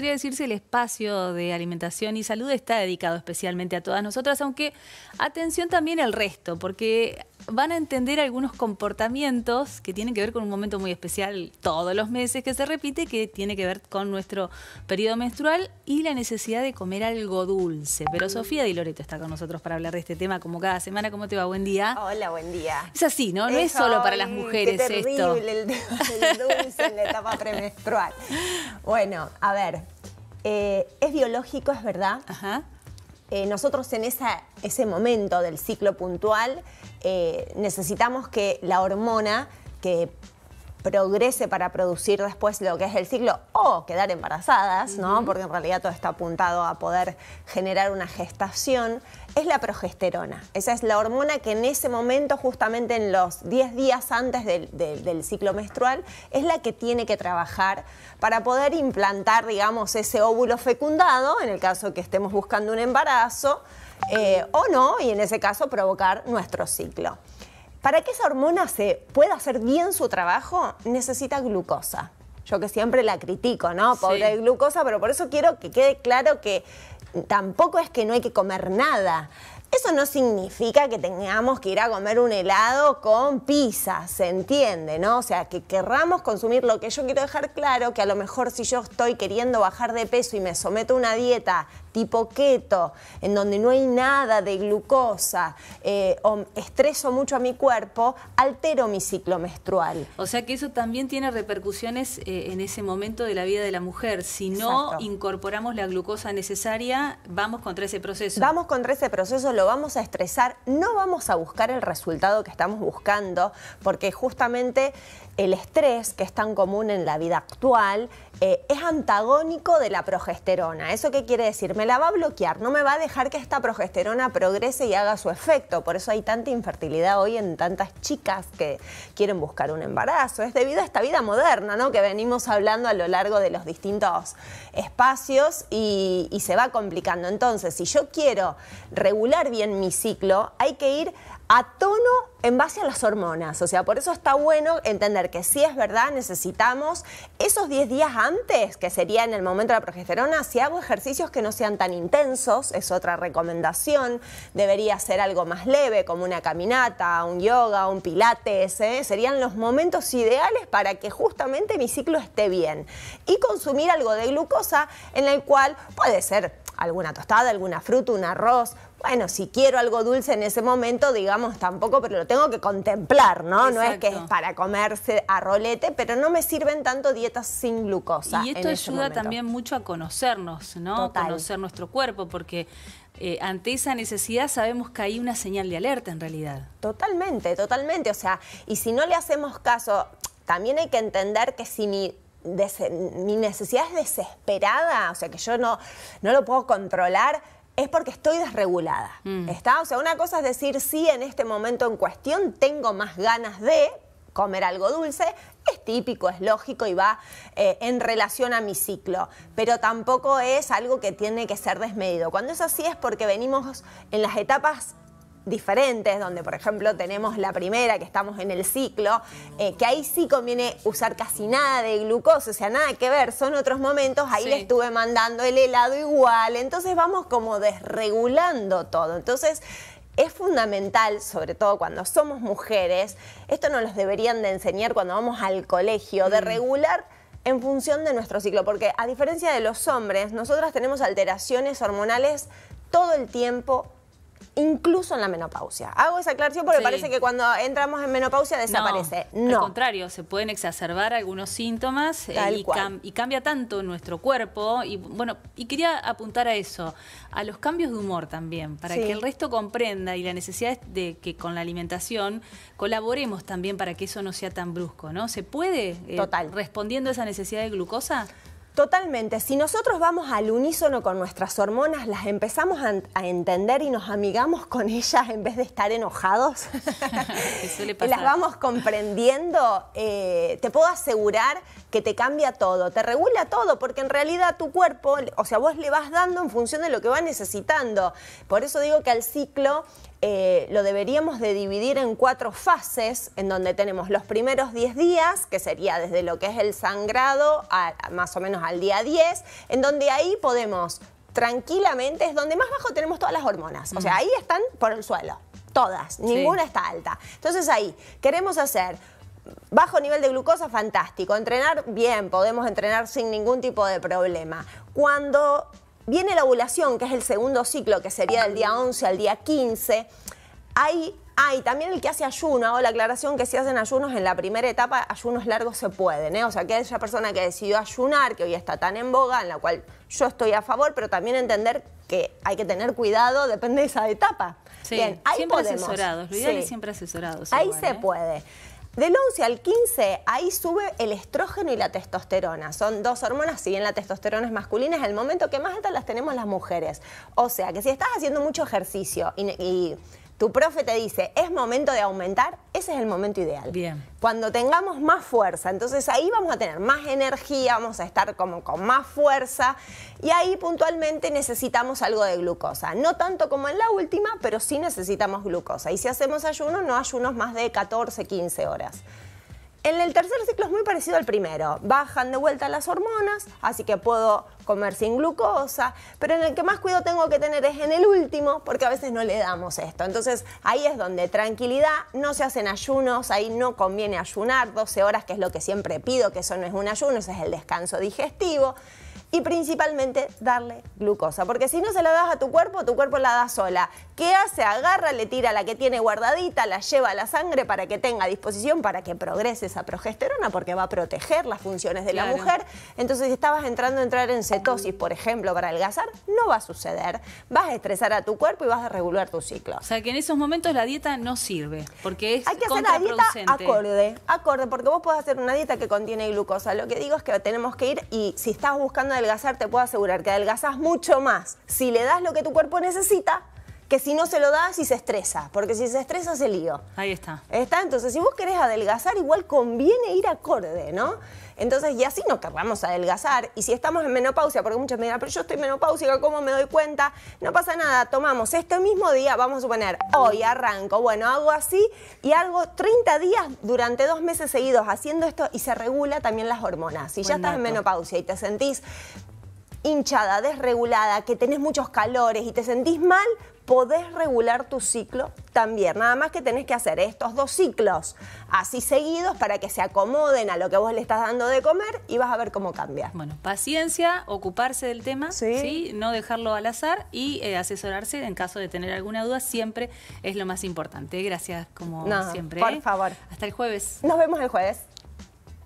podría decirse el espacio de alimentación y salud está dedicado especialmente a todas nosotras, aunque atención también al resto, porque van a entender algunos comportamientos que tienen que ver con un momento muy especial todos los meses que se repite, que tiene que ver con nuestro periodo menstrual y la necesidad de comer algo dulce. Pero mm. Sofía Di Loreto está con nosotros para hablar de este tema como cada semana. ¿Cómo te va? Buen día. Hola, buen día. Es así, ¿no? No es solo para las mujeres qué terrible el dulce en la etapa premenstrual. Bueno, a ver, eh, es biológico, es verdad. Eh, nosotros en ese momento del ciclo puntual eh, necesitamos que la hormona que progrese para producir después lo que es el ciclo o quedar embarazadas, Porque en realidad todo está apuntado a poder generar una gestación, es la progesterona. Esa es la hormona que en ese momento, justamente en los 10 días antes del, ciclo menstrual, es la que tiene que trabajar para poder implantar, digamos, ese óvulo fecundado, en el caso que estemos buscando un embarazo, eh, o no, y en ese caso provocar nuestro ciclo. Para que esa hormona se pueda hacer bien su trabajo, necesita glucosa. Yo que siempre la critico, ¿no? Pobre glucosa, pero por eso quiero que quede claro que tampoco es que no hay que comer nada. Eso no significa que tengamos que ir a comer un helado con pizza, se entiende, ¿no? O sea, que querramos consumir lo que yo quiero dejar claro, que a lo mejor si yo estoy queriendo bajar de peso y me someto a una dieta tipo keto, en donde no hay nada de glucosa, eh, o estreso mucho a mi cuerpo, altero mi ciclo menstrual. O sea que eso también tiene repercusiones eh, en ese momento de la vida de la mujer. Si no incorporamos la glucosa necesaria, vamos contra ese proceso. Vamos contra ese proceso, lo vamos a estresar, no vamos a buscar el resultado que estamos buscando, porque justamente el estrés, que es tan común en la vida actual, eh, es antagónico de la progesterona. ¿Eso qué quiere decir? Me la va a bloquear, no me va a dejar que esta progesterona progrese y haga su efecto. Por eso hay tanta infertilidad hoy en tantas chicas que quieren buscar un embarazo. Es debido a esta vida moderna, ¿no? Que venimos hablando a lo largo de los distintos espacios y, y se va complicando. Entonces, si yo quiero regular bien mi ciclo, hay que ir a tono en base a las hormonas. O sea, por eso está bueno entender que si es verdad, necesitamos esos 10 días antes, que sería en el momento de la progesterona, si hago ejercicios que no sean tan intensos, es otra recomendación, debería ser algo más leve, como una caminata, un yoga, un pilates, ¿eh? serían los momentos ideales para que justamente mi ciclo esté bien. Y consumir algo de glucosa en el cual puede ser alguna tostada, alguna fruta, un arroz. Bueno, si quiero algo dulce en ese momento, digamos tampoco, pero lo tengo que contemplar, ¿no? No es que es para comerse a rolete, pero no me sirven tanto dietas sin glucosa. Y esto ayuda también mucho a conocernos, ¿no? Conocer nuestro cuerpo, porque eh, ante esa necesidad sabemos que hay una señal de alerta en realidad. Totalmente, totalmente. O sea, y si no le hacemos caso, también hay que entender que si ni mi necesidad es desesperada, o sea que yo no, no lo puedo controlar, es porque estoy desregulada. Mm. ¿Está? O sea, una cosa es decir, sí, en este momento en cuestión tengo más ganas de comer algo dulce, es típico, es lógico y va eh, en relación a mi ciclo, pero tampoco es algo que tiene que ser desmedido. Cuando es así es porque venimos en las etapas diferentes, donde por ejemplo tenemos la primera, que estamos en el ciclo, eh, que ahí sí conviene usar casi nada de glucosa, o sea, nada que ver, son otros momentos, ahí le estuve mandando el helado igual, entonces vamos como desregulando todo. Entonces, es fundamental, sobre todo cuando somos mujeres, esto nos los deberían de enseñar cuando vamos al colegio, de mm. regular en función de nuestro ciclo, porque a diferencia de los hombres, nosotras tenemos alteraciones hormonales todo el tiempo, incluso en la menopausia. Hago esa aclaración porque parece que cuando entramos en menopausia desaparece. No, Al contrario, se pueden exacerbar algunos síntomas eh, y, cambia tanto nuestro cuerpo. Y bueno, y quería apuntar a eso, a los cambios de humor también, para que el resto comprenda y la necesidad de que con la alimentación colaboremos también para que eso no sea tan brusco, ¿no? ¿Se puede? Eh, respondiendo a esa necesidad de glucosa. Totalmente. Si nosotros vamos al unísono con nuestras hormonas, las empezamos a, entender y nos amigamos con ellas en vez de estar enojados, las vamos comprendiendo, eh, te puedo asegurar que te cambia todo, te regula todo, porque en realidad tu cuerpo, o sea, vos le vas dando en función de lo que va necesitando. Por eso digo que al ciclo eh, lo deberíamos de dividir en cuatro fases, en donde tenemos los primeros 10 días, que sería desde lo que es el sangrado a, más o menos al día 10, en donde ahí podemos tranquilamente, es donde más bajo tenemos todas las hormonas, o sea, ahí están por el suelo, todas, ninguna está alta. Entonces ahí queremos hacer bajo nivel de glucosa, fantástico. Entrenar bien, podemos entrenar sin ningún tipo de problema. Cuando Viene la ovulación, que es el segundo ciclo, que sería del día 11 al día 15. Hay hay también el que hace ayuno, o la aclaración que si hacen ayunos en la primera etapa, ayunos largos se pueden, ¿eh? O sea, que esa persona que decidió ayunar, que hoy está tan en boga, en la cual yo estoy a favor, pero también entender que hay que tener cuidado, depende de esa etapa. Sí, Bien, siempre asesorados, lo ideal es siempre asesorados. Ahí se ¿eh? puede. Del 11 al 15, ahí sube el estrógeno y la testosterona. Son dos hormonas, si bien la testosterona es masculina, es el momento que más alta las tenemos las mujeres. O sea, que si estás haciendo mucho ejercicio y, y tu profe te dice, es momento de aumentar, ese es el momento ideal. Bien. Cuando tengamos más fuerza, entonces ahí vamos a tener más energía, vamos a estar como con más fuerza y ahí puntualmente necesitamos algo de glucosa. No tanto como en la última, pero sí necesitamos glucosa. Y si hacemos ayuno, no ayunos más de 14, 15 horas. En el tercer ciclo es muy parecido al primero. Bajan de vuelta las hormonas, así que puedo comer sin glucosa, pero en el que más cuidado tengo que tener es en el último, porque a veces no le damos esto. Entonces ahí es donde tranquilidad, no se hacen ayunos, ahí no conviene ayunar 12 horas, que es lo que siempre pido, que eso no es un ayuno, ese es el descanso digestivo. Y principalmente darle glucosa, porque si no se la das a tu cuerpo, tu cuerpo la da sola. ¿Qué hace? Agarra, le tira la que tiene guardadita, la lleva a la sangre para que tenga disposición, para que progrese esa progesterona, porque va a proteger las funciones de la mujer. Entonces si estabas entrando a entrar en por ejemplo, para adelgazar, no va a suceder. Vas a estresar a tu cuerpo y vas a regular tu ciclo. O sea, que en esos momentos la dieta no sirve, porque es Hay que hacer la dieta acorde, acorde, porque vos podés hacer una dieta que contiene glucosa. Lo que digo es que tenemos que ir y si estás buscando adelgazar, te puedo asegurar que adelgazás mucho más si le das lo que tu cuerpo necesita que si no se lo das y se estresa, porque si se estresa se lío. Ahí está. Está, entonces si vos querés adelgazar, igual conviene ir acorde, ¿no? Entonces, y así no querramos adelgazar. Y si estamos en menopausia, porque muchas me dirán, pero yo estoy menopáusica, ¿cómo me doy cuenta? No pasa nada, tomamos este mismo día, vamos a suponer, hoy arranco, bueno, hago así y hago 30 días durante dos meses seguidos haciendo esto y se regula también las hormonas. Si ya estás en menopausia y te sentís hinchada, desregulada, que tenés muchos calores y te sentís mal, podés regular tu ciclo también. Nada más que tenés que hacer estos dos ciclos así seguidos para que se acomoden a lo que vos le estás dando de comer y vas a ver cómo cambia. Bueno, paciencia, ocuparse del tema, ¿Sí? no dejarlo al azar y eh, asesorarse en caso de tener alguna duda siempre es lo más importante. Gracias como siempre. Por ¿eh? favor. Hasta el jueves. Nos vemos el jueves.